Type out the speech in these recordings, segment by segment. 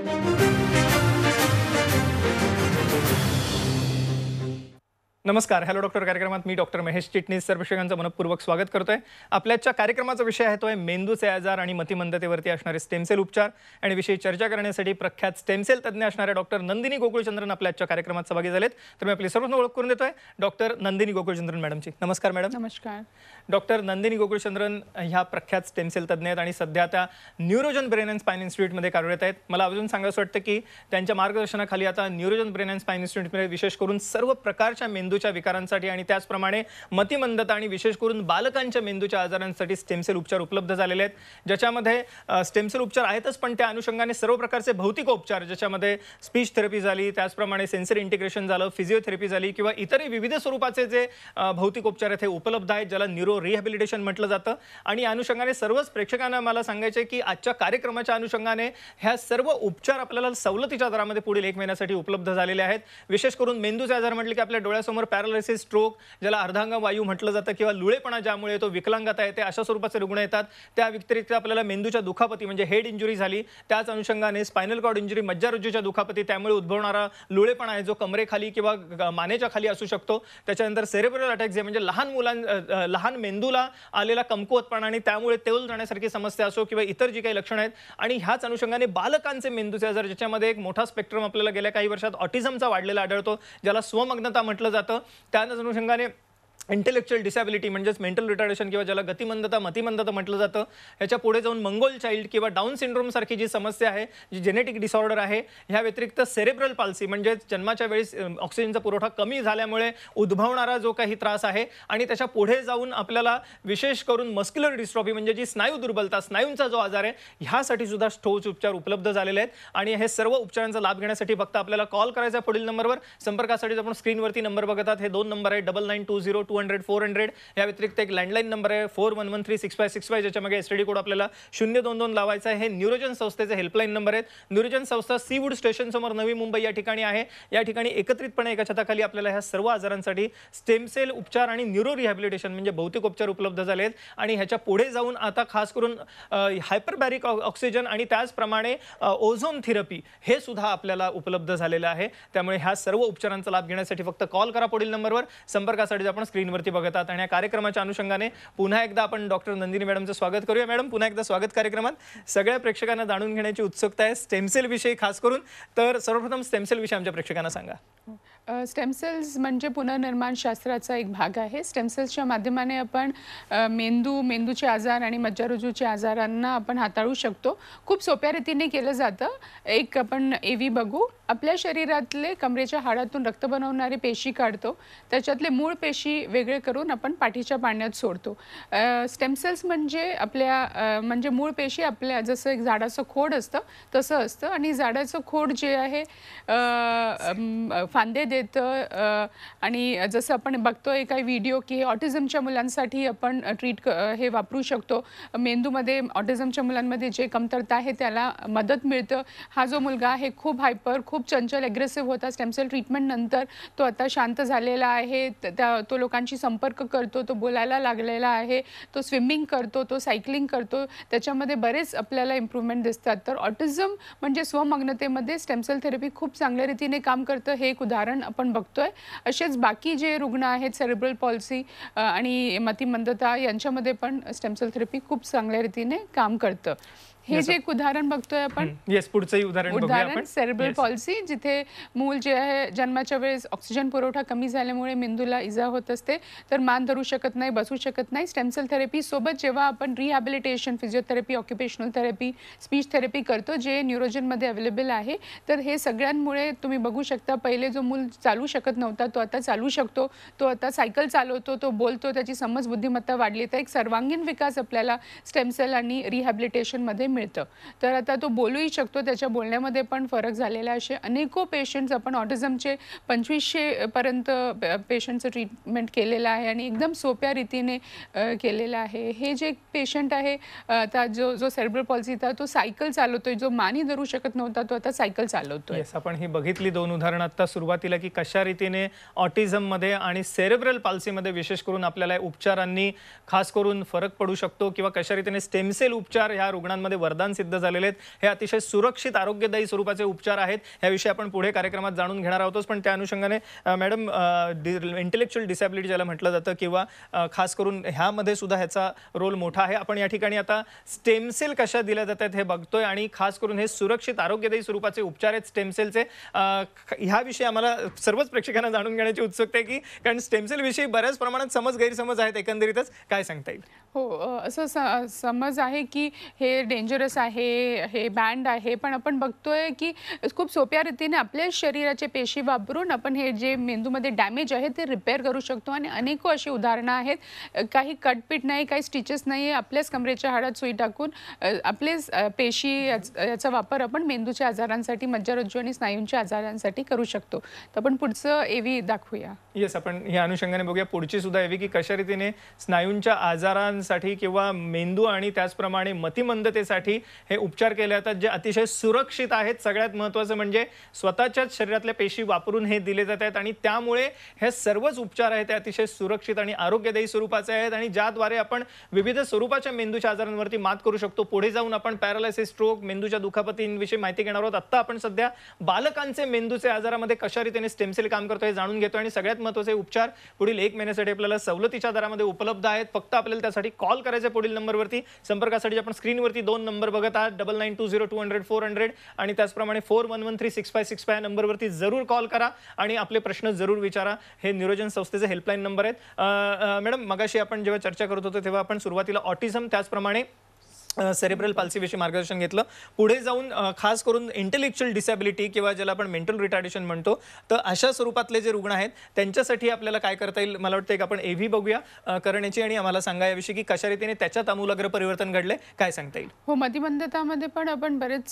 Thank you. नमस्कार hello doctor कार्यक्रमात मी डॉक्टर महेश चिटणीस सर्व मनपूर्वक स्वागत करतोय आपल्याच्या कार्यक्रमाचा विषय आहे तो आहे मेंदूचे आजार आणि मतिमंदतेवरती असणारे स्टेमसेल उपचार आणि विषयी चर्चा करण्यासाठी प्रख्यात स्टेमसेल तज्ज्ञ असणाऱ्या डॉक्टर नंदिनी गोकुळचंद्रन आजच्या कार्यक्रमात सहभागी झालेत तर मी आपली सर्वांना ओळख करून देतोय डॉक्टर नंदिनी गोकुळचंद्रन मॅडमची नमस्कार मॅडम नमस्कार डॉक्टर नंदिनी गोकुळचंद्रन ह्या प्रख्यात स्टेमसेल तज्ज्ञ आहेत आणि सध्या त्या न्यूरोजन ब्रेन अँड स्पाइन इन्स्टिट्यूटमध्ये कार्यरत आहेत मला अजून सांगायचं वाटतं की त्यांच्या मार्गदर्शनाखाली आता न्यूरोजन ब्रेन अँड स्पाइन इन्स्टिट्यूटमध्ये विशेष करून सर्व प्रकारच्या मेंदू मेंदूच्या विकारांसाठी आणि त्याचप्रमाणे मतिमंदता आणि विशेष करून बालकांच्या मेंदूच्या आजारांसाठी स्टेमसेल उपचार उपलब्ध झालेले आहेत ज्याच्यामध्ये स्टेमसेल उपचार आहेतच पण त्या अनुषंगाने सर्व प्रकारचे भौतिक उपचार ज्याच्यामध्ये स्पीच थेरपी झाली त्याचप्रमाणे सेन्सर इंटिग्रेशन झालं फिजिओथेरपी झाली किंवा इतरही विविध स्वरूपाचे जे भौतिक उपचार आहेत हे उपलब्ध आहेत ज्याला न्यूरो रिहॅबिलिटेशन म्हटलं जातं आणि अनुषंगाने सर्वच प्रेक्षकांना मला सांगायचे की आजच्या कार्यक्रमाच्या अनुषंगाने ह्या सर्व उपचार आपल्याला सवलतीच्या दरामध्ये पुढील एक महिन्यासाठी उपलब्ध झालेले आहेत विशेष करून मेंदूचे आजार म्हटले की आपल्या डोळ्यासमोर पॅरालायसिस पॅरालिसिस स्ट्रोक ज्याला अर्धांग वायू म्हटलं जातं किंवा लुळेपणा ज्यामुळे येतो विकलांगता येते अशा स्वरूपाचे रुग्ण येतात त्या व्यतिरिक्त आपल्याला मेंदूच्या दुखापती म्हणजे हेड इंजुरी झाली त्याच अनुषंगाने स्पायनल कॉर्ड इंजुरी मज्जारज्जूच्या दुखापती त्यामुळे उद्भवणारा लुळेपणा आहे जो कमरेखाली किंवा मानेच्या खाली असू शकतो त्याच्यानंतर सेरेब्रल अटॅक जे म्हणजे लहान मुलां लहान मेंदूला आलेला कमकुवतपणा आणि त्यामुळे तेल जाण्यासारखी समस्या असो किंवा इतर जी काही लक्षणं आहेत आणि ह्याच अनुषंगाने बालकांचे मेंदूचे जर ज्याच्यामध्ये एक मोठा स्पेक्ट्रम आपल्याला गेल्या काही वर्षात ऑटिझमचा वाढलेला आढळतो ज्याला स्वमग्नता म्हटलं जातं जातं त्याच अनुषंगाने इंटेलेक्च्युअल डिसॅबिलिटी म्हणजेच मेंटल रिटार्डेशन किंवा ज्याला गतिमंदता मतिमंदता म्हटलं जातं ह्याच्या पुढे जाऊन मंगोल चाइल्ड किंवा डाऊन सिंड्रोमसारखी जी समस्या आहे जी जेनेटिक डिसऑर्डर आहे ह्या व्यतिरिक्त सेरेब्रल पाल्सी म्हणजेच जन्माच्या वेळेस ऑक्सिजनचा पुरवठा कमी झाल्यामुळे उद्भवणारा जो काही त्रास आहे आणि त्याच्या पुढे जाऊन आपल्याला विशेष करून मस्क्युलर डिस्ट्रॉफी म्हणजे जी स्नायू दुर्बलता स्नायूंचा जो आजार आहे ह्यासाठी सुद्धा ठोस उपचार उपलब्ध झालेले आहेत आणि हे सर्व उपचारांचा लाभ घेण्यासाठी फक्त आपल्याला कॉल करायचा पुढील नंबरवर संपर्कासाठी आपण स्क्रीनवरती नंबर बघतात हे दोन नंबर आहे double nine two zero two hundred four hundred या व्यतिरिक्त एक लँडलाईन नंबर आहे four one one three six five six five ज्याच्यामध्ये एस डी कोड आपल्याला शून्य दोन दोन लावायचा आहे हे न्यूरोजन संस्थेचे हेल्पलाईन नंबर आहेत न्यूरोजन संस्था सीवूड स्टेशन समोर नवी मुंबई या ठिकाणी आहे या ठिकाणी एकत्रितपणे एका छताखाली आपल्याला ह्या सर्व आजारांसाठी स्टेमसेल उपचार आणि न्यूरो रिहॅबिलिटेशन म्हणजे भौतिक उपचार उपलब्ध झाले आहेत आणि ह्याच्या पुढे जाऊन आता खास करून हायपरबॅरिक ऑक्सिजन आणि त्याचप्रमाणे ओझोन थेरपी हे सुद्धा आपल्याला उपलब्ध झालेलं आहे त्यामुळे ह्या सर्व उपचारांचा लाभ घेण्यासाठी फक्त कॉल करा पुढील नंबरवर संपर्कासाठी आपण स्क्रीन स्क्रीनवरती बघत आहात आणि या कार्यक्रमाच्या अनुषंगाने पुन्हा एकदा आपण डॉक्टर नंदिनी मॅडमचं स्वागत करूया मॅडम पुन्हा एकदा स्वागत कार्यक्रमात सगळ्या प्रेक्षकांना जाणून घेण्याची उत्सुकता आहे स्टेमसेल विषयी खास करून तर सर्वप्रथम स्टेमसेल विषय आमच्या प्रेक्षकांना सांगा हो. स्टेमसेल्स म्हणजे पुनर्निर्माण शास्त्राचा एक भाग आहे स्टेमसेल्सच्या माध्यमाने आपण मेंदू मेंदूचे आजार आणि मज्जारुजूच्या आजारांना आपण हाताळू शकतो खूप सोप्या रीतीने केलं जातं एक आपण ए व्ही बघू आपल्या शरीरातले कमरेच्या हाडातून रक्त बनवणारे पेशी काढतो त्याच्यातले मूळ पेशी वेगळे करून आपण पाठीच्या पाण्यात सोडतो स्टेमसेल्स म्हणजे आपल्या म्हणजे मूळ पेशी आपल्या जसं एक झाडाचं खोड असतं तसं असतं आणि झाडाचं खोड जे आहे फांदे देतं आणि जसं आपण बघतोय काही व्हिडिओ की हे ऑटिझमच्या मुलांसाठी आपण ट्रीट हे वापरू शकतो मेंदूमध्ये ऑटिझमच्या मुलांमध्ये जे कमतरता आहे त्याला मदत मिळतं हा जो मुलगा आहे खूप हायपर खूप चंचल ॲग्रेसिव्ह होता स्टेमसेल ट्रीटमेंटनंतर तो आता शांत झालेला आहे त्या तो लोकांशी संपर्क करतो तो बोलायला लागलेला आहे तो स्विमिंग करतो तो सायकलिंग करतो त्याच्यामध्ये बरेच आपल्याला इम्प्रूव्हमेंट दिसतात तर ऑटिझम म्हणजे स्वमग्नतेमध्ये स्टेमसेल थेरपी खूप चांगल्या रीतीने काम करतं हे एक उदाहरण आपण बघतोय असेच बाकी जे रुग्ण आहेत सेरेब्रल पॉलिसी आणि मतिमंदता यांच्यामध्ये पण स्टेमसेल थेरपी खूप चांगल्या रीतीने काम करतं हे जे एक उदाहरण बघतोय आपण उदाहरण उदाहरण सेरेब्रल पॉलिसी जिथे मूल जे आहे जन्माच्या वेळेस ऑक्सिजन पुरवठा कमी झाल्यामुळे मेंदूला इजा होत असते तर मान धरू शकत नाही बसू शकत नाही स्टेमसेल थेरपी सोबत जेव्हा आपण rehabilitation physiotherapy occupational therapy speech therapy करतो जे न्यूरोजनमध्ये अवेलेबल आहे तर हे सगळ्यांमुळे तुम्ही बघू शकता पहिले जो मूल चालू शकत नव्हता तो आता चालू शकतो तो आता सायकल चालवतो तो बोलतो त्याची समज बुद्धिमत्ता वाढली तर एक सर्वांगीण विकास आपल्याला स्टेमसेल आणि रिहॅबिलिटेशनमध्ये मिळतं तर आता तो बोलूही शकतो त्याच्या बोलण्यामध्ये पण फरक झालेला असे अनेको पेशंट्स आपण ऑटिझमचे पंचवीसशेपर्यंत पेशंटचं ट्रीटमेंट केलेलं आहे आणि एकदम सोप्या रीतीने केलेलं आहे हे जे पेशंट आहे आता जो जो सेरेब्रल पॉलिसी होता तो सायकल चालवतोय जो मानी धरू शकत नव्हता तो आता सायकल चालवतोय आपण ही बघितली दोन उदाहरणं आता सुरुवातीला की कशा रीतीने ऑटिझममध्ये आणि सेरेब्रल पॉलिसीमध्ये विशेष करून आपल्याला उपचारांनी खास करून फरक पडू शकतो किंवा कशा रीतीने स्टेमसेल उपचार ह्या रुग्णांमध्ये वरदान सिद्ध झालेले आहेत हे अतिशय सुरक्षित आरोग्यदायी स्वरूपाचे उपचार आहेत ह्याविषयी आपण पुढे कार्यक्रमात जाणून घेणार आहोतच पण त्या अनुषंगाने मॅडम इंटेलेक्च्युअल डिसॅबिलिटी ज्याला म्हटलं जातं किंवा खास करून ह्यामध्ये सुद्धा ह्याचा रोल मोठा आहे आपण या ठिकाणी आता स्टेमसेल कशा दिल्या जातात हे बघतोय आणि खास करून हे सुरक्षित आरोग्यदायी स्वरूपाचे उपचार आहेत स्टेमसेलचे ह्याविषयी आम्हाला सर्वच प्रेक्षकांना जाणून घेण्याची उत्सुकता आहे की कारण विषयी बऱ्याच प्रमाणात समज गैरसमज आहेत एकंदरीतच काय सांगता येईल हो असं समज आहे की हे डेंजर डेंजरस आहे हे बँड आहे पण आपण बघतोय की खूप सोप्या रीतीने आपल्या शरीराचे पेशी वापरून आपण हे जे मेंदूमध्ये डॅमेज आहे ते रिपेअर करू शकतो आणि अनेको अशी उदाहरणं आहेत काही कटपीट नाही काही स्टिचेस नाही आहे आपल्याच कमरेच्या हाडात सुई टाकून आपले पेशी याचा वापर आपण मेंदूच्या आजारांसाठी मज्जारज्जू आणि स्नायूंच्या आजारांसाठी करू शकतो तर आपण पुढचं एव्ही दाखवूया येस आपण या अनुषंगाने बघूया पुढची सुद्धा एव्ही की कशा रीतीने स्नायूंच्या आजारांसाठी किंवा मेंदू आणि त्याचप्रमाणे मतिमंदतेसाठी हे उपचार केले जातात जे अतिशय सुरक्षित आहेत सगळ्यात महत्त्वाचं म्हणजे स्वतःच्याच शरीरातल्या पेशी वापरून हे दिले जात आहेत आणि त्यामुळे हे सर्वच उपचार आहेत ते अतिशय सुरक्षित आणि आरोग्यदायी स्वरूपाचे आहेत आणि ज्याद्वारे आपण विविध स्वरूपाच्या मेंदूच्या आजारांवरती मात करू शकतो पुढे जाऊन आपण पॅरालायसिस स्ट्रोक मेंदूच्या दुखापतींविषयी माहिती घेणार आहोत आत्ता आपण सध्या बालकांचे मेंदूचे आजारामध्ये कशा रीतीने स्टेमसेल काम करतो हे जाणून घेतो आणि सगळ्यात महत्वाचे उपचार पुढील एक महिन्यासाठी आपल्याला सवलतीच्या दरामध्ये उपलब्ध आहेत फक्त आपल्याला त्यासाठी कॉल करायचे पुढील नंबरवरती संपर्कासाठी आपण स्क्रीनवरती दोन नंबर बघत आहात double nine two zero two hundred four hundred आणि त्याचप्रमाणे four one one three six five six five नंबरवरती जरूर कॉल करा आणि आपले प्रश्न जरूर विचारा हे नियोजन संस्थेचे हेल्पलाईन नंबर आहेत मॅडम मगाशी आपण जेव्हा चर्चा करत होतो तेव्हा आपण सुरुवातीला ऑटिझम त्याचप्रमाणे सेरेब्रल पाल्सीविषयी मार्गदर्शन घेतलं पुढे जाऊन खास करून इंटेलेक्च्युअल डिसॅबिलिटी किंवा ज्याला आपण मेंटल रिटार्डेशन म्हणतो तर अशा स्वरूपातले जे रुग्ण आहेत त्यांच्यासाठी आपल्याला काय करता येईल मला वाटतं एक आपण एव्ही बघूया करण्याची आणि आम्हाला सांगा याविषयी की कशा रीतीने त्याच्यात आमूलाग्र परिवर्तन घडले काय सांगता येईल हो मतिमंदतामध्ये पण आपण बरेच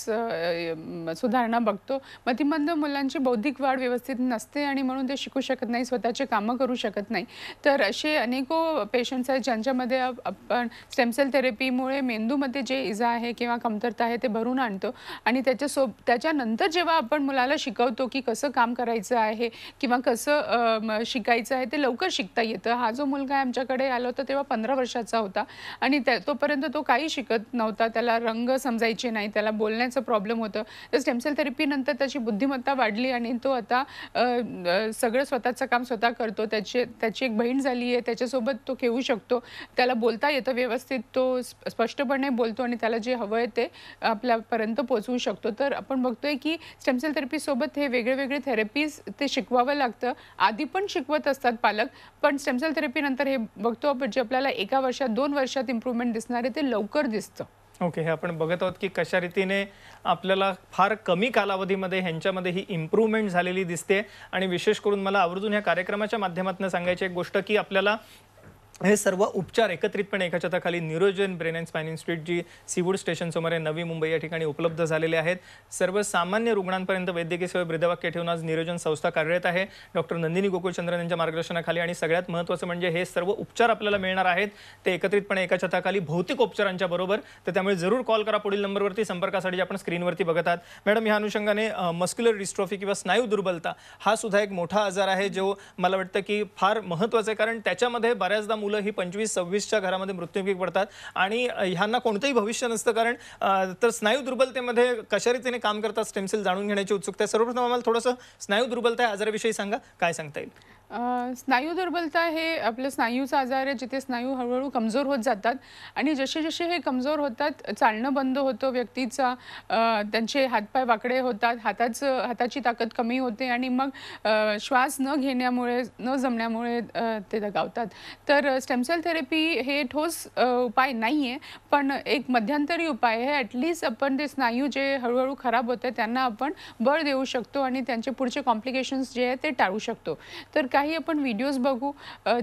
सुधारणा बघतो मतिमंद मुलांची बौद्धिक वाढ व्यवस्थित नसते आणि म्हणून ते शिकू शकत नाही स्वतःचे कामं करू शकत नाही तर असे अनेको पेशंट्स आहेत ज्यांच्यामध्ये आपण स्टेमसेल थेरपीमुळे मेंदूमध्ये ते जे इजा आहे किंवा कमतरता आहे ते भरून आणतो आणि त्याच्यासोब त्याच्यानंतर जेव्हा आपण मुलाला शिकवतो की कसं काम करायचं आहे किंवा कसं शिकायचं आहे ते लवकर शिकता येतं हा जो मुलगा आमच्याकडे आला होता तेव्हा पंधरा वर्षाचा होता आणि त्या तोपर्यंत तो काही शिकत नव्हता त्याला रंग समजायचे नाही त्याला बोलण्याचं प्रॉब्लेम होतं तर स्टेमसेल थेरपीनंतर त्याची बुद्धिमत्ता वाढली आणि तो आता सगळं स्वतःचं काम स्वतः करतो त्याचे त्याची एक बहीण झाली आहे त्याच्यासोबत तो खेळू शकतो त्याला बोलता येतं व्यवस्थित तो स्पष्टपणे बोलतो आणि त्याला जे हवं आहे ते आपल्यापर्यंत पोहोचवू शकतो तर आपण बघतोय की स्टेमसेल थेरपीसोबत हे वेगळे वेगळे थेरपीज ते शिकवावं लागतं आधी पण शिकवत असतात पालक पण स्टेमसेल थेरपीनंतर हे बघतो आपण जे आपल्याला एका वर्षात दोन वर्षात इम्प्रूव्हमेंट दिसणार आहे ते लवकर दिसतं ओके हे आपण बघत आहोत की कशा रीतीने आपल्याला फार कमी कालावधीमध्ये ह्यांच्यामध्ये ही इम्प्रूव्हमेंट झालेली दिसते आणि विशेष करून मला आवर्जून ह्या कार्यक्रमाच्या माध्यमातून सांगायची एक गोष्ट की आपल्याला हे सर्व उपचार एकत्रितपणे एका छताखाली NeuroGen brain and spine institute जी सीवूड स्टेशन समोर नवी मुंबई या ठिकाणी उपलब्ध झालेले आहेत सर्वसामान्य रुग्णांपर्यंत वैद्यकीय सेवा ब्रिदवाक्य ठेवून आज निरोजन संस्था कार्यरत आहे डॉक्टर नंदिनी गोकुळचंद्रन यांच्या मार्गदर्शनाखाली आणि सगळ्यात महत्त्वाचं म्हणजे हे सर्व उपचार आपल्याला मिळणार आहेत ते एकत्रितपणे एका छताखाली भौतिक उपचारांच्या बरोबर तर त्यामुळे जरूर कॉल करा पुढील नंबरवरती संपर्कासाठी जे आपण स्क्रीनवरती बघत आहात मॅडम ह्या अनुषंगाने मस्क्युलर डिस्ट्रॉफी किंवा स्नायू दुर्बलता हा सुद्धा एक मोठा आजार आहे जो मला वाटतं की फार महत्त्वाचा आहे कारण त्याच्यामध्ये बऱ्याचदा मुलं ही पंचवीस सव्वीसच्या घरामध्ये मृत्युमुखी पडतात आणि ह्यांना कोणतंही भविष्य नसतं कारण तर स्नायू दुर्बलतेमध्ये कशा रीतीने काम करतात स्टेमसेल जाणून घेण्याची उत्सुकता सर्वप्रथम आम्हाला थोडंसं स्नायू दुर्बलता आजाराविषयी सांगा काय सांगता येईल स्नायू दुर्बलता हे आपलं स्नायूचा आजार आहे जिथे स्नायू हळूहळू कमजोर होत जातात आणि जसे जसे हे कमजोर होतात चालणं बंद होतं व्यक्तीचा त्यांचे हातपाय वाकडे होतात हाताचं हाताची ताकद कमी होते आणि मग श्वास न घेण्यामुळे न जमण्यामुळे ते दगावतात तर स्टेमसेल थेरपी हे ठोस उपाय नाही आहे पण एक मध्यंतरी उपाय आहे ॲटलिस्ट आपण ते स्नायू जे हळूहळू खराब होते त्यांना आपण बळ देऊ शकतो आणि त्यांचे पुढचे कॉम्प्लिकेशन्स जे आहे ते टाळू शकतो तर काय काही आपण व्हिडिओज बघू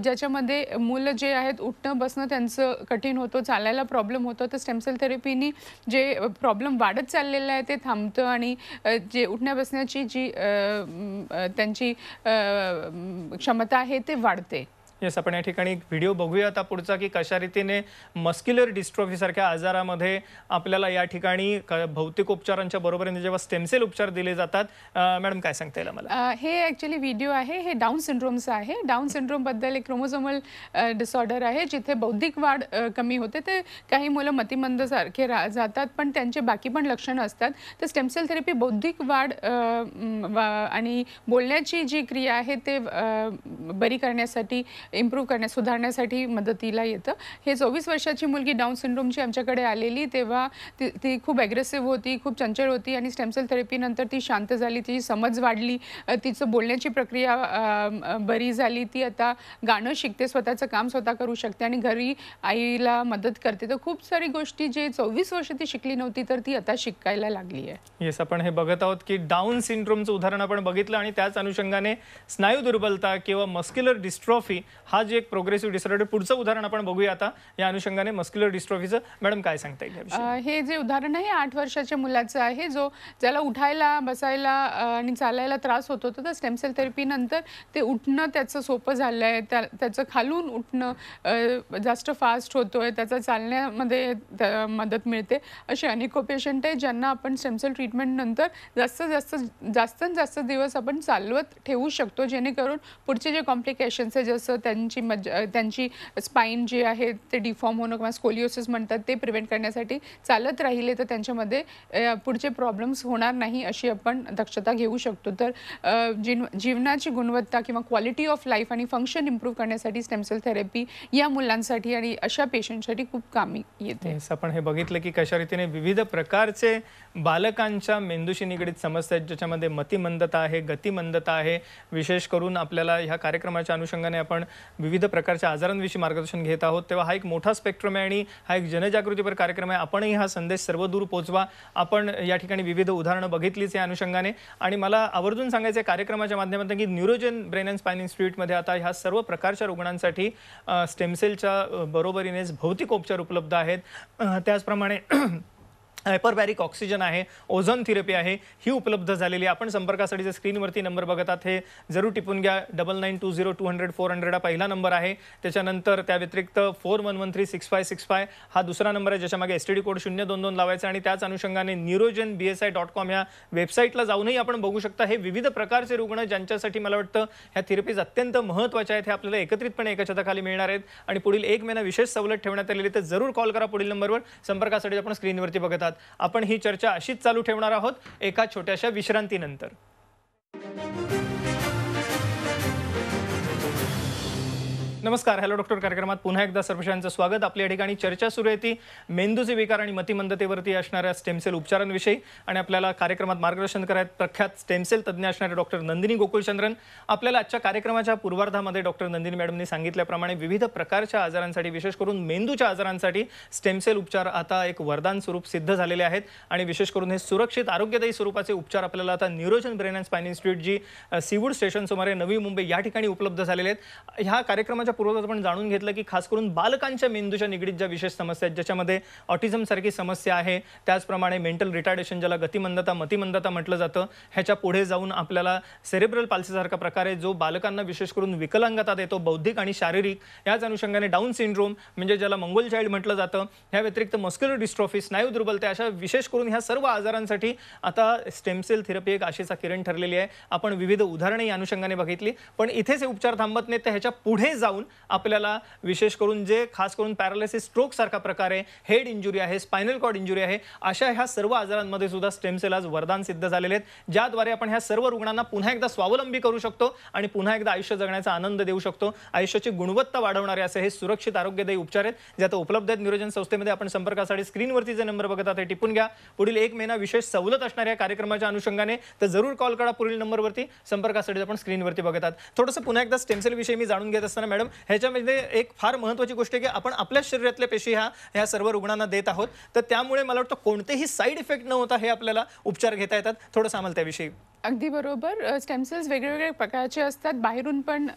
ज्याच्यामध्ये मुलं जे आहेत उठणं बसणं त्यांचं कठीण होतं चालायला प्रॉब्लेम होतो तर स्टेमसेल थेरपीनी जे प्रॉब्लेम वाढत चाललेलं आहे ते थांबतं आणि जे उठण्या बसण्याची जी त्यांची क्षमता आहे ते वाढते येस आपण या ठिकाणी व्हिडिओ बघूया आता पुढचा की कशा रीतीने मस्क्युलर डिस्ट्रॉफीसारख्या आजारामध्ये आपल्याला या ठिकाणी भौतिक उपचारांच्या बरोबरीने जेव्हा स्टेमसेल उपचार दिले जातात मॅडम काय सांगता येईल मला हे ॲक्च्युली व्हिडिओ आहे हे डाऊन सिंड्रोमचं आहे डाऊन सिंड्रोमबद्दल एक क्रोमोझोमल डिसऑर्डर आहे जिथे बौद्धिक वाढ कमी होते ते काही मुलं मतिमंदसारखे रा जातात पण त्यांचे बाकी पण लक्षणं असतात तर स्टेमसेल थेरपी बौद्धिक वाढ आणि बोलण्याची जी क्रिया आहे ते बरी करण्यासाठी इम्प्रूव्ह करण्यास सुधारण्यासाठी मदतीला येतं हे चोवीस वर्षाची मुलगी डाऊन सिंड्रोमची आमच्याकडे आलेली तेव्हा ती ती खूप ॲग्रेसिव्ह होती खूप चंचल होती आणि स्टेमसेल थेरपीनंतर ती शांत झाली तिची समज वाढली तिचं बोलण्याची प्रक्रिया बरी झाली ती आता गाणं शिकते स्वतःचं काम स्वतः करू शकते आणि घरी आईला मदत करते तर खूप सारी गोष्टी जे चोवीस वर्ष ती शिकली नव्हती तर ती आता शिकायला लागली आहे येस आपण हे बघत आहोत की डाऊन सिंड्रोमचं उदाहरण आपण बघितलं आणि त्याच अनुषंगाने स्नायू दुर्बलता किंवा मस्क्युलर डिस्ट्रॉफी हा जे एक प्रोग्रेसिव्ह डिसऑर्डर पुढचं उदाहरण आपण बघूया आता या अनुषंगाने मस्क्युलर डिस्ट्रॉफीचं मॅडम काय सांगता येईल हे जे उदाहरण आहे आठ वर्षाच्या मुलाचं आहे जो ज्याला उठायला बसायला आणि चालायला त्रास होत होता तर स्टेमसेल थेरपीनंतर ते उठणं त्याचं सोपं झालं आहे त्याचं खालून उठणं जास्त फास्ट होतोय त्याचा चालण्यामध्ये मदत मिळते असे अनेक पेशंट आहे ज्यांना आपण स्टेमसेल ट्रीटमेंटनंतर जास्त जास्त जास्त जास्त दिवस आपण चालवत ठेवू शकतो जेणेकरून पुढचे जे कॉम्प्लिकेशन्स आहे जसं त्यांची मज त्यांची स्पाईन जी आहे ते डिफॉर्म होणं किंवा स्कोलिओसिस म्हणतात ते प्रिव्हेंट करण्यासाठी चालत राहिले तर त्यांच्यामध्ये पुढचे प्रॉब्लेम्स होणार नाही अशी आपण दक्षता घेऊ शकतो तर जीवनाची गुणवत्ता किंवा क्वालिटी ऑफ लाईफ आणि फंक्शन इम्प्रूव्ह करण्यासाठी स्टेमसेल थेरपी या मुलांसाठी आणि अशा पेशंटसाठी खूप कामी येते आपण हे बघितलं की कशा रीतीने विविध प्रकारचे बालकांच्या मेंदूशी निगडीत समस्या आहेत ज्याच्यामध्ये मतिमंदता आहे गतिमंदता आहे विशेष करून आपल्याला ह्या कार्यक्रमाच्या अनुषंगाने आपण विविध प्रकारच्या आजारांविषयी मार्गदर्शन घेत आहोत तेव्हा हा एक मोठा स्पेक्ट्रम आहे आणि हा एक जनजागृतीपर कार्यक्रम आहे आपणही हा संदेश सर्व दूर पोचवा आपण या ठिकाणी विविध उदाहरणं बघितलीच या अनुषंगाने आणि मला आवर्जून सांगायचं कार्यक्रमाच्या माध्यमातून की न्यूरोजन ब्रेन अँड स्पाइन इन्स्टिट्यूटमध्ये आता ह्या सर्व प्रकारच्या रुग्णांसाठी स्टेमसेलच्या बरोबरीनेच भौतिक उपचार उपलब्ध आहेत त्याचप्रमाणे हायपरबॅरिक ऑक्सिजन आहे ओझोन थेरपी आहे ही उपलब्ध झालेली आहे आपण संपर्कासाठी जे स्क्रीनवरती नंबर बघतात हे जरूर टिपून घ्या double nine two zero two hundred four hundred हा पहिला नंबर आहे त्याच्यानंतर त्या व्यतिरिक्त four one one three six five six five हा दुसरा नंबर आहे ज्याच्यामागे एस टी डी कोड शून्य दोन दोन लावायचा आणि त्याच अनुषंगाने Neurogen B S I dot com या वेबसाईटला जाऊनही आपण बघू शकता हे विविध प्रकारचे रुग्ण ज्यांच्यासाठी मला वाटतं ह्या थेरपीज अत्यंत महत्त्वाच्या आहेत हे आपल्याला एकत्रितपणे एका छताखाली मिळणार आहेत आणि पुढील एक महिना विशेष सवलत ठेवण्यात आलेली तर जरूर कॉल करा पुढील नंबरवर संपर्कासाठी आपण स्क्रीनवरती आहात आपण ही चर्चा अशीच चालू ठेवणार आहोत एका छोट्याशा विश्रांतीनंतर नमस्कार हॅलो डॉक्टर कार्यक्रमात पुन्हा एकदा सर्वशांचं स्वागत आपल्या ठिकाणी चर्चा सुरू आहे ती मेंदूचे विकार आणि मतिमंदतेवरती असणाऱ्या स्टेमसेल उपचारांविषयी आणि आपल्याला कार्यक्रमात मार्गदर्शन करायला प्रख्यात स्टेमसेल तज्ज्ञ असणारे डॉक्टर नंदिनी गोकुलचंद्रन आपल्याला आजच्या कार्यक्रमाच्या पूर्वार्धामध्ये डॉक्टर नंदिनी मॅडमनी सांगितल्याप्रमाणे विविध प्रकारच्या आजारांसाठी विशेष करून मेंदूच्या आजारांसाठी स्टेमसेल उपचार आता एक वरदान स्वरूप सिद्ध झालेले आहेत आणि विशेष करून हे सुरक्षित आरोग्यदायी स्वरूपाचे उपचार आपल्याला आता Neurogen brain and spine institute जी सिवूड स्टेशन सुमारे नवी मुंबई या ठिकाणी उपलब्ध झालेले आहेत ह्या कार्यक्रमाच्या पूर्वज आपण जाणून घेतलं की खास करून बालकांच्या मेंदूच्या निगडीत ज्या विशेष समस्या आहेत ज्याच्यामध्ये ऑटिझमसारखी समस्या आहे त्याचप्रमाणे मेंटल रिटार्डेशन ज्याला गतिमंदता मतिमंदता म्हटलं जातं ह्याच्या पुढे जाऊन आपल्याला सेरेब्रल पाल्सीसारखा प्रकार आहे जो बालकांना विशेष करून विकलांगता देतो बौद्धिक आणि शारीरिक याच अनुषंगाने डाऊन सिंड्रोम म्हणजे ज्याला मंगोल चाइल्ड म्हटलं जातं ह्या व्यतिरिक्त मस्क्युलर डिस्ट्रॉफी स्नायू दुर्बलते अशा विशेष करून ह्या सर्व आजारांसाठी आता स्टेमसेल थेरपी एक आशेचा किरण ठरलेली आहे आपण विविध उदाहरणे या अनुषंगाने बघितली पण इथेच हे उपचार थांबत नाहीत तर ह्याच्या पुढे जाऊन आपल्याला विशेष करून जे खास करून पॅरालिसिस स्ट्रोक सारखा प्रकार आहे हेड इंजुरी आहे स्पायनल कॉर्ड इंजुरी आहे अशा ह्या सर्व आजारांमध्ये सुद्धा स्टेम सेल आज वरदान सिद्ध झालेले आहेत ज्याद्वारे आपण ह्या सर्व रुग्णांना पुन्हा एकदा स्वावलंबी करू शकतो आणि पुन्हा एकदा आयुष्य जगण्याचा आनंद देऊ शकतो आयुष्याची गुणवत्ता वाढवणारे असे हे सुरक्षित आरोग्यदायी उपचार आहेत जे आता उपलब्ध आहेत नियोजन संस्थेमध्ये आपण संपर्कासाठी स्क्रीनवरती जे नंबर बघत आहात टिपून घ्या पुढील एक महिना विशेष सवलत असणाऱ्या कार्यक्रमाच्या अनुषंगाने तर जरूर कॉल करा पुढील नंबरवरती संपर्कासाठी आपण स्क्रीनवरती बघतात थोडंसं पुन्हा एकदा स्टेमसेल विषयी मी जाणून घेत असताना मॅडम ह्याच्यामध्ये एक फार महत्वाची गोष्ट आहे की आपण आपल्या शरीरातल्या पेशी ह्या ह्या सर्व रुग्णांना देत आहोत तर त्यामुळे मला वाटतं कोणतेही साईड इफेक्ट न होता हे आपल्याला उपचार घेता येतात थोडं सांगाल त्याविषयी अगदी बरोबर स्टेमसेल्स वेगवेगळ्या प्रकारचे असतात बाहेरून पण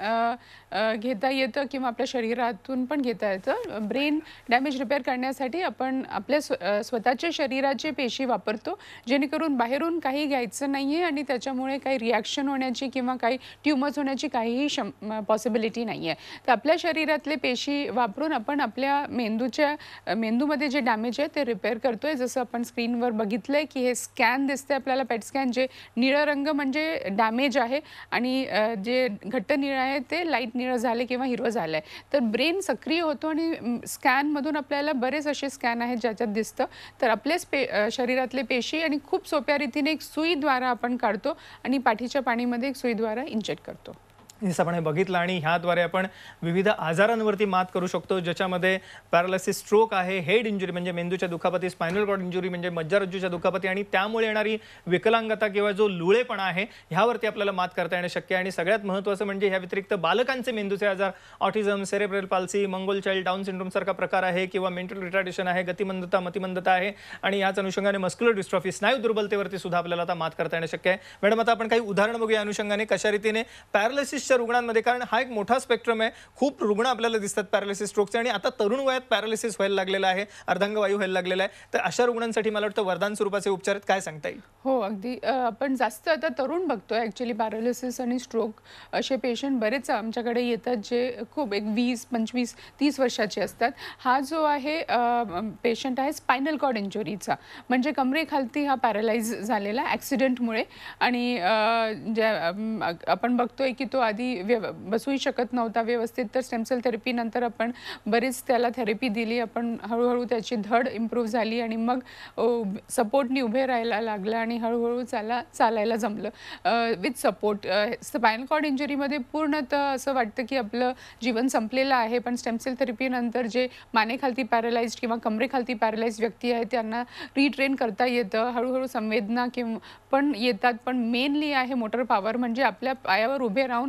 घेता येतं किंवा आपल्या शरीरातून पण घेता येतं ब्रेन डॅमेज रिपेअर करण्यासाठी आपण आपल्या स्व स्वतःच्या शरीराचे पेशी वापरतो जेणेकरून बाहेरून काही घ्यायचं नाही आहे आणि त्याच्यामुळे काही रिॲक्शन होण्याची किंवा काही ट्युमर्स होण्याची काहीही शम पॉसिबिलिटी नाही आहे तर आपल्या शरीरातले पेशी वापरून आपण आपल्या मेंदूच्या मेंदूमध्ये जे डॅमेज आहे ते रिपेअर करतो आहे जसं आपण स्क्रीनवर बघितलं आहे की हे स्कॅन दिसते आपल्याला पेट स्कॅन जे निळं रंग म्हणजे डॅमेज आहे आणि जे घट्ट निळं आहे ते लाईट निळं झाले किंवा हिरवं झालं आहे तर ब्रेन सक्रिय होतो आणि स्कॅनमधून आपल्याला बरेच असे स्कॅन आहेत ज्याच्यात दिसतं तर आपल्याच पे शरीरातले पेशी आणि खूप सोप्या रीतीने एक सुईद्वारा आपण काढतो आणि पाठीच्या पाणीमध्ये एक सुईद्वारा इंजेक्ट करतो जसं आपण बघितलं आणि ह्याद्वारे आपण विविध आजारांवरती मात करू शकतो ज्याच्यामध्ये पॅरालिसिस स्ट्रोक आहे हेड इंजुरी म्हणजे मेंदूच्या दुखापती स्पायनल कॉर्ड इंजुरी म्हणजे मज्जारज्जूच्या दुखापती आणि त्यामुळे येणारी विकलांगता किंवा जो लुळेपणा आहे ह्यावरती आपल्याला मात करता येणं शक्य आहे आणि सगळ्यात महत्त्वाचं म्हणजे ह्या व्यतिरिक्त बालकांचे मेंदूचे आजार autism cerebral palsy mongol child down सिंड्रोमसारखा प्रकार आहे किंवा मेंटल रिटार्डेशन आहे गतिमंदता मतिमंदता आहे आणि याच अनुषंगाने मस्क्युलर डिस्ट्रॉफी स्नायू दुर्बलतेवरती सुद्धा आपल्याला आता मात करता येणं शक्य आहे मॅडम आता आपण काही उदाहरण बघूया अनुषंगाने कशा रीतीने पॅरालिसिस पॅरालिसिसच्या रुग्णांमध्ये कारण हा एक मोठा स्पेक्ट्रम आहे खूप रुग्ण आपल्याला दिसतात पॅरालिसिस स्ट्रोकचे आणि आता तरुण वयात पॅरालिसिस व्हायला लागलेला आहे अर्धांगवायू व्हायला लागलेला आहे तर अशा रुग्णांसाठी मला वाटतं वरदान स्वरूपाचे उपचार काय सांगता येईल हो अगदी आपण जास्त आता तरुण बघतोय ऍक्च्युली पॅरालिसिस आणि स्ट्रोक असे पेशंट बरेच आमच्याकडे येतात जे खूप एक वीस पंचवीस तीस वर्षाचे असतात हा जो आहे पेशंट आहे स्पायनल कॉर्ड इंजुरीचा म्हणजे कमरेखालती हा पॅरालाइज झालेला ॲक्सिडेंटमुळे आणि ज्या आपण बघतोय की तो आधी आधी व्यव बसूही शकत नव्हता व्यवस्थित तर स्टेमसेल थेरपीनंतर आपण बरीच त्याला थेरपी दिली आपण हळूहळू त्याची धड इम्प्रूव्ह झाली आणि मग सपोर्टनी उभे राहायला लागलं आणि हळूहळू चाला चालायला जमलं विथ सपोर्ट स्पायनल कॉर्ड इंजरीमध्ये पूर्णतः असं वाटतं की आपलं जीवन संपलेलं आहे पण स्टेमसेल थेरपीनंतर जे मानेखालती पॅरलाइज किंवा कमरेखालती पॅरलाइज व्यक्ती आहे त्यांना रिट्रेन करता येतं हळूहळू संवेदना किंवा पण येतात पण मेनली आहे मोटर पॉवर म्हणजे आपल्या पायावर उभे राहून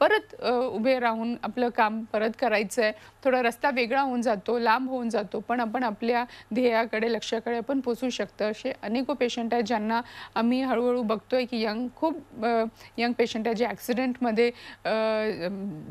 परत उभे राहून आपलं काम परत करायचं आहे थोडा रस्ता वेगळा होऊन जातो लांब होऊन जातो पण आपण आपल्या ध्येयाकडे लक्षाकडे आपण पोचू शकतो असे अनेको पेशंट आहेत ज्यांना आम्ही हळूहळू बघतोय की यंग खूप यंग पेशंट आहे जे ॲक्सिडेंटमध्ये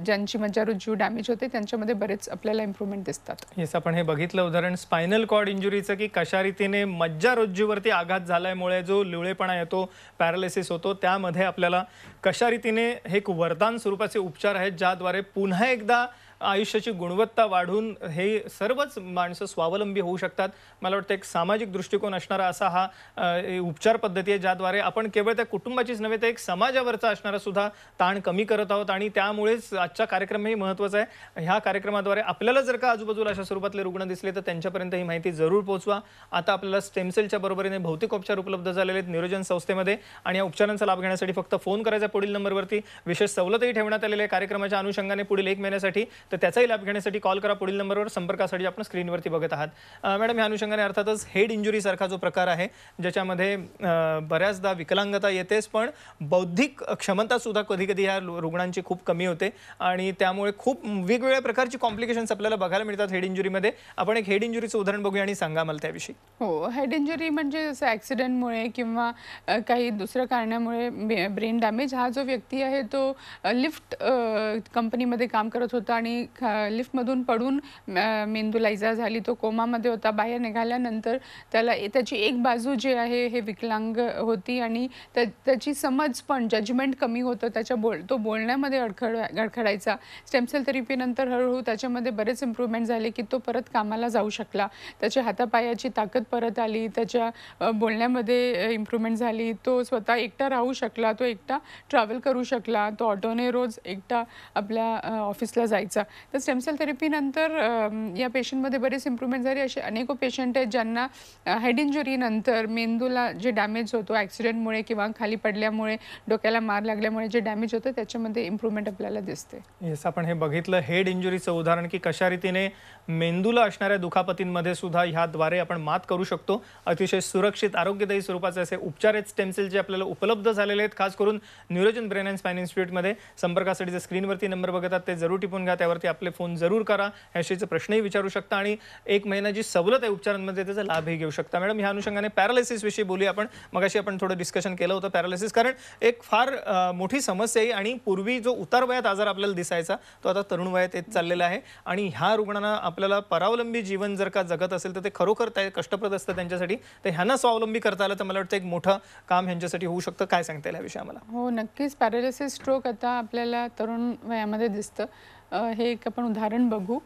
ज्यांची जीव डॅमेज होते त्यांच्यामध्ये बरेच आपल्याला इम्प्रूव्हमेंट दिसतात येस आपण हे बघितलं उदाहरण स्पायनल कॉर्ड इंजुरीचं की कशा रीतीने मज्जारुज्जूवरती आघात झाल्यामुळे जो लिवळेपणा येतो पॅरालिसिस होतो त्यामध्ये आपल्याला कशा रीतीने हे एक वरदान सुरू स्वरूपाचे उपचार आहेत ज्याद्वारे पुन्हा एकदा आयुष्याची गुणवत्ता वाढून हे सर्वच माणसं स्वावलंबी होऊ शकतात मला वाटतं एक सामाजिक दृष्टिकोन असणारा असा हा उपचार पद्धती आहे ज्याद्वारे आपण केवळ त्या कुटुंबाचीच नव्हे तर एक समाजावरचा असणारा सुद्धा ताण कमी करत आहोत आणि त्यामुळेच आजचा कार्यक्रमही महत्त्वाचा आहे ह्या कार्यक्रमाद्वारे आपल्याला जर का आजूबाजूला अशा स्वरूपातले रुग्ण दिसले तर त्यांच्यापर्यंत ही माहिती जरूर पोहोचवा आता आपल्याला स्टेमसेलच्या बरोबरीने भौतिक उपचार उपलब्ध झालेले आहेत नियोजन संस्थेमध्ये आणि या उपचारांचा लाभ घेण्यासाठी फक्त फोन करायचा पुढील नंबरवरती विशेष सवलतही ठेवण्यात आलेली आहे कार्यक्रमाच्या अनुषंगाने पुढील एक महिन्यासाठी तर त्याचाही लाभ घेण्यासाठी कॉल करा पुढील नंबरवर संपर्कासाठी आपण स्क्रीनवरती बघत आहात मॅडम या अनुषंगाने अर्थातच हेड इंजुरीसारखा जो प्रकार आहे ज्याच्यामध्ये बऱ्याचदा विकलांगता येतेच पण बौद्धिक क्षमतासुद्धा कधी कधी ह्या रुग्णांची खूप कमी होते आणि त्यामुळे खूप वेगवेगळ्या प्रकारची कॉम्प्लिकेशन्स आपल्याला बघायला मिळतात हेड इंजुरीमध्ये आपण एक हेड इंजुरीचं उदाहरण बघूया आणि सांगा मला त्याविषयी हो हेड इंजुरी म्हणजे जसं ॲक्सिडेंटमुळे किंवा काही दुसऱ्या कारणामुळे ब्रेन डॅमेज हा जो व्यक्ती आहे तो लिफ्ट कंपनीमध्ये काम करत होता आणि लिफ्टमधून पडून मेंदूला झाली तो कोमामध्ये होता बाहेर निघाल्यानंतर त्याला त्याची एक बाजू जी आहे हे विकलांग होती आणि त्या त्याची समज पण जजमेंट कमी होतं त्याच्या बोल तो बोलण्यामध्ये अडखड अडखडायचा स्टेमसेल थेरपीनंतर हळूहळू त्याच्यामध्ये बरेच इम्प्रूव्हमेंट झाले की तो परत कामाला जाऊ शकला त्याच्या हातापायाची ताकद परत आली त्याच्या बोलण्यामध्ये इम्प्रूव्हमेंट झाली तो स्वतः एकटा राहू शकला तो एकटा ट्रॅव्हल करू शकला तो ऑटोने रोज एकटा आपल्या ऑफिसला जायचा तर स्टेम सेल थेरपीनंतर या पेशंटमध्ये बरेच इम्प्रूव्हमेंट झाली असे अनेक पेशंट आहेत ज्यांना हेड इंजुरीनंतर मेंदूला जे डॅमेज होतो ॲक्सिडेंटमुळे किंवा खाली पडल्यामुळे डोक्याला मार लागल्यामुळे जे डॅमेज होतं त्याच्यामध्ये इम्प्रूव्हमेंट आपल्याला दिसते येस आपण हे बघितलं हेड इंजुरीचं उदाहरण की कशा रीतीने मेंदूला असणाऱ्या दुखापतींमध्ये सुद्धा ह्याद्वारे आपण मात करू शकतो अतिशय सुरक्षित आरोग्यदायी स्वरूपाचे असे उपचार आहेत स्टेमसेल जे आपल्याला उपलब्ध झालेले आहेत खास करून न्यूरोजन ब्रेन अँड स्पाइन इन्स्टिट्यूटमध्ये संपर्कासाठी जे स्क्रीनवरती नंबर बघतात ते जरूर टिपून घ्या त्यावर नंबरवरती आपले फोन जरूर करा याविषयीचे प्रश्नही विचारू शकता आणि एक महिना जी सवलत आहे उपचारांमध्ये त्याचा लाभही घेऊ शकता मॅडम ह्या अनुषंगाने पॅरालिसिसविषयी बोलूया आपण मगाशी आपण थोडं डिस्कशन केलं होतं पॅरालिसिस कारण एक फार मोठी समस्या आहे आणि पूर्वी जो उतार वयात आजार आपल्याला दिसायचा तो आता तरुण वयात येत चाललेला आहे आणि ह्या रुग्णांना आपल्याला परावलंबी जीवन जर का जगत असेल तर ते खरोखर त्या कष्टप्रद असतं त्यांच्यासाठी तर ह्यांना स्वावलंबी करता आलं तर मला वाटतं एक मोठं काम ह्यांच्यासाठी होऊ शकतं काय सांगता येईल या विषयी हो नक्कीच पॅरालिसिस स्ट्रोक आता आपल्याला तरुण वयामध्ये दिसतं हे एक आपण उदाहरण बघू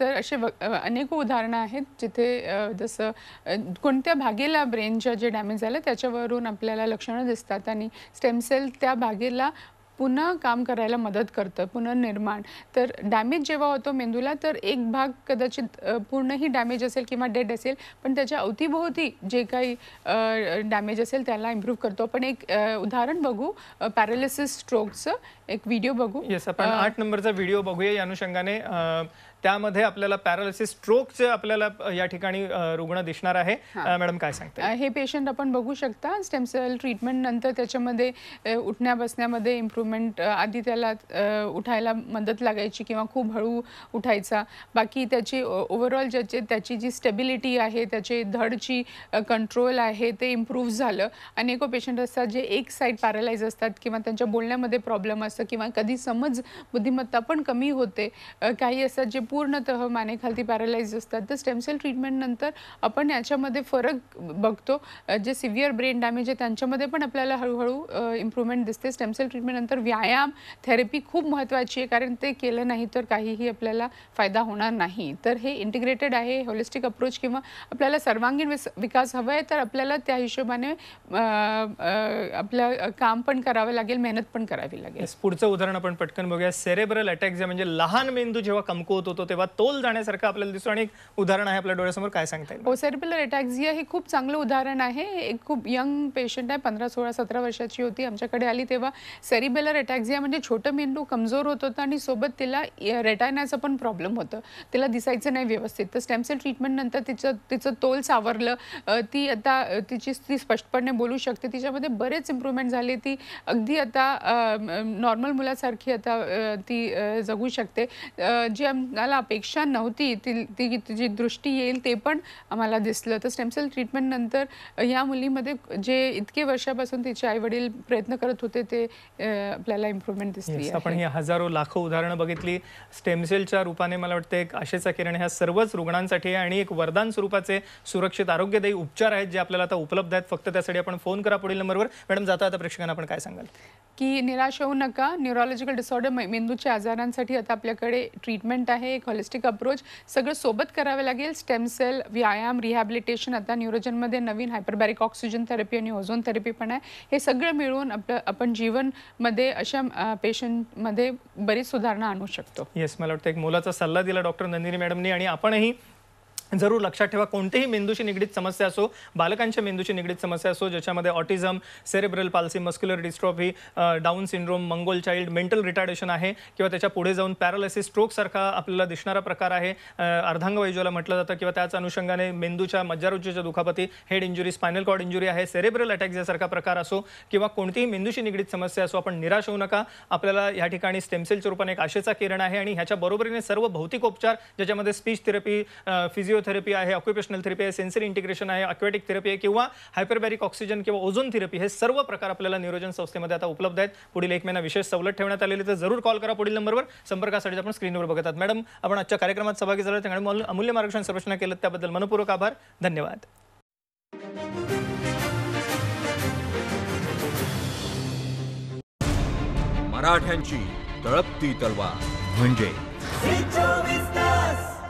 तर असे अनेक उदाहरणं आहेत जिथे जसं कोणत्या भागेला ब्रेनच्या जे डॅमेज झालं त्याच्यावरून आपल्याला लक्षणं दिसतात आणि स्टेम सेल त्या भागेला पुन्हा काम करायला मदत करतं पुनर्निर्माण तर डॅमेज जेव्हा होतो मेंदूला तर एक भाग कदाचित पूर्णही डॅमेज असेल किंवा डेड असेल पण त्याच्या अवतीभोवती जे काही डॅमेज असेल त्याला इम्प्रूव्ह करतो पण एक उदाहरण बघू पॅरालिसिस स्ट्रोकचं एक व्हिडिओ बघू येस आपण आठ नंबरचा व्हिडिओ बघूया या अनुषंगाने त्यामध्ये आपल्याला पॅरालिसिस स्ट्रोकचे आपल्याला या ठिकाणी रुग्ण दिसणार आहे मॅडम काय सांगते हे पेशंट आपण बघू शकता स्टेम सेल ट्रीटमेंट नंतर त्याच्यामध्ये उठण्या बसण्यामध्ये इम्प्रूव्हमेंट आधी त्याला उठायला मदत लागायची किंवा खूप हळू उठायचा बाकी त्याची ओव्हरऑल ज्याचे त्याची जी स्टेबिलिटी आहे त्याचे धडची कंट्रोल आहे ते इम्प्रूव्ह झालं अनेको पेशंट असतात जे एक साईड पॅरालाइज असतात किंवा त्यांच्या बोलण्यामध्ये प्रॉब्लेम असतं किंवा कधी समज बुद्धिमत्ता पण कमी होते काही असतात जे पूर्णतः मानेखालती पॅरालाइज असतात तर स्टेमसेल ट्रीटमेंटनंतर आपण याच्यामध्ये फरक बघतो जे सिव्हिअर ब्रेन डॅमेज आहे त्यांच्यामध्ये पण आपल्याला हळूहळू इम्प्रूव्हमेंट दिसते स्टेमसेल ट्रीटमेंटनंतर व्यायाम थेरपी खूप महत्त्वाची आहे कारण ते केलं नाही तर काहीही आपल्याला फायदा होणार नाही तर हे इंटिग्रेटेड आहे होलिस्टिक अप्रोच किंवा आपल्याला सर्वांगीण विकास हवा आहे तर आपल्याला त्या हिशोबाने आपलं काम पण करावं लागेल मेहनत पण करावी लागेल पुढचं उदाहरण आपण पटकन बघूया सेरेब्रल अटॅक जे म्हणजे लहान मेंदू जेव्हा कमकुवत होतो होतो तेव्हा तोल जाण्यासारखं आपल्याला दिसतो आणि एक उदाहरण आहे आपल्या डोळ्यासमोर काय सांगता येईल ओसेरपिलर एटॅक्झिया हे खूप चांगलं उदाहरण आहे एक खूप यंग पेशंट आहे पंधरा सोळा सतरा वर्षाची होती आमच्याकडे आली तेव्हा सेरिबेलर एटॅक्झिया म्हणजे छोटं मेंदू कमजोर होत होता आणि सोबत तिला रेटायनाचं पण प्रॉब्लेम होतं तिला दिसायचं नाही व्यवस्थित तर स्टेमसेल नंतर तिचं तिचं तोल सावरलं ती आता तिची ती स्पष्टपणे बोलू शकते तिच्यामध्ये बरेच इम्प्रूव्हमेंट झाले ती अगदी आता नॉर्मल मुलासारखी आता ती जगू शकते जे अपेक्षा नव्हती ती ती जी दृष्टी येईल ते पण आम्हाला दिसलं तर स्टेमसेल नंतर या मुलीमध्ये जे इतके वर्षापासून तिचे आई वडील प्रयत्न करत होते ते आपल्याला इम्प्रूव्हमेंट दिसली आपण ही हजारो लाखो उदाहरणं बघितली स्टेमसेलच्या रूपाने मला वाटतं एक आशेचा किरण ह्या सर्वच रुग्णांसाठी आणि एक वरदान स्वरूपाचे सुरक्षित आरोग्यदायी उपचार आहेत जे आपल्याला आता उपलब्ध आहेत फक्त त्यासाठी आपण फोन करा पुढील नंबरवर मॅडम जाता आता प्रेक्षकांना आपण काय सांगाल की निराश होऊ नका न्यूरोलॉजिकल डिसऑर्डर मेंदूच्या आजारांसाठी आता आपल्याकडे ट्रीटमेंट आहे एक हॉलिस्टिक अप्रोच सगळं सोबत करावं लागेल स्टेम सेल व्यायाम रिहॅबिलिटेशन आता न्युरोजनमध्ये नवीन हायपरबॅरिक ऑक्सिजन थेरपी आणि ओझोन थेरपी पण आहे हे सगळं मिळून आपलं आपण जीवनमध्ये अशा पेशंटमध्ये बरीच सुधारणा आणू शकतो येस मला वाटतं एक मुलाचा सल्ला दिला डॉक्टर नंदिनी मॅडमनी आणि आपणही जरूर लक्षात ठेवा कोणतेही मेंदूशी निगडीत समस्या असो बालकांच्या मेंदूशी निगडीत समस्या असो ज्याच्यामध्ये autism cerebral palsy muscular dystrophy down syndrome mongol child mental retardation आहे किंवा त्याच्या पुढे जाऊन पॅरालिसिस स्ट्रोकसारखा आपल्याला दिसणारा प्रकार आहे अर्धांग वैजूला म्हटलं जातं किंवा त्याच अनुषंगाने मेंदूच्या मज्जारुज्जूच्या दुखापती head injury spinal cord injury आहे सेरेब्रल अटॅक यासारखा प्रकार असो किंवा कोणतीही मेंदूशी निगडीत समस्या असो आपण निराश होऊ नका आपल्याला या ठिकाणी स्टेमसेलच्या रूपाने एक आशेचा किरण आहे आणि ह्याच्या बरोबरीने सर्व भौतिक उपचार ज्याच्यामध्ये स्पीच थेरपी फिजिओ थेरपी आहे ऑक्युपेशनल थेरपी आहे सेन्सरी इंटिग्रेशन आहे अक्वेटिक थेरपी आहे किंवा हायपरबॅरिक ऑक्सिजन किंवा ओझोन थेरपी हे सर्व प्रकार आपल्याला नियोजन संस्थेमध्ये आता उपलब्ध आहेत पुढील एक महिना विशेष सवलत ठेवण्यात आलेली तर जरूर कॉल करा पुढील नंबरवर संपर्कासाठी आपण स्क्रीनवर बघतात मॅडम आपण आजच्या कार्यक्रमात सहभागी झालो त्या अमूल्य मार्गदर्शन संरचना केलं त्याबद्दल मनपूर्वक आभार धन्यवाद मराठ्यांची तळपती तलवार म्हणजे